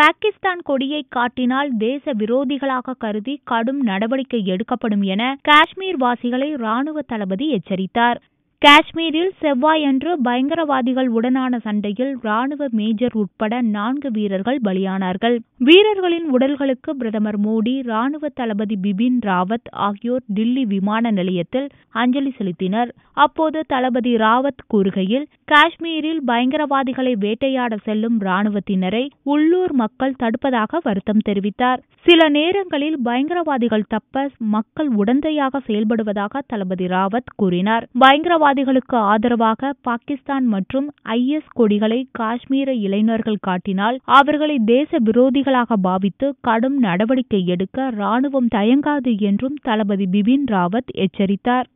பாகிஸ்தான் கொடியை காட்டினால் தேச விரோதிகளாக கருதி கடும் நடவடிக்கை எடுக்கப்படும் என காஷ்மீர் வாசிகளை ராணுவ தளபதி எச்சரித்தார் காஷ்மீரில் செவ்வாயன்று பயங்கரவாதிகள் உடனான சண்டையில் ராணுவ மேஜர் உட்பட நான்கு வீரர்கள் பலியானார்கள் வீரர்களின் உடல்களுக்கு பிரதமர் மோடி ராணுவ தளபதி பிபின் ராவத் ஆகியோர் டில்லி விமான நிலையத்தில் அஞ்சலி செலுத்தினர் அப்போது தளபதி ராவத் கூறுகையில் காஷ்மீரில் பயங்கரவாதிகளை வேட்டையாட செல்லும் ராணுவத்தினரை உள்ளூர் மக்கள் தடுப்பதாக வருத்தம் தெரிவித்தார் சில நேரங்களில் பயங்கரவாதிகள் தப்ப மக்கள் உடந்தையாக செயல்படுவதாக தளபதி ராவத் கூறினார் பயங்கரவாத தீவிரவாதிகளுக்கு ஆதரவாக பாகிஸ்தான் மற்றும் ஐஎஸ் கொடிகளை காஷ்மீர இளைஞர்கள் காட்டினால் அவர்களை தேச விரோதிகளாக பாவித்து கடும் நடவடிக்கை எடுக்க ராணுவம் தயங்காது என்றும் தளபதி பிபின் ராவத் எச்சரித்தார்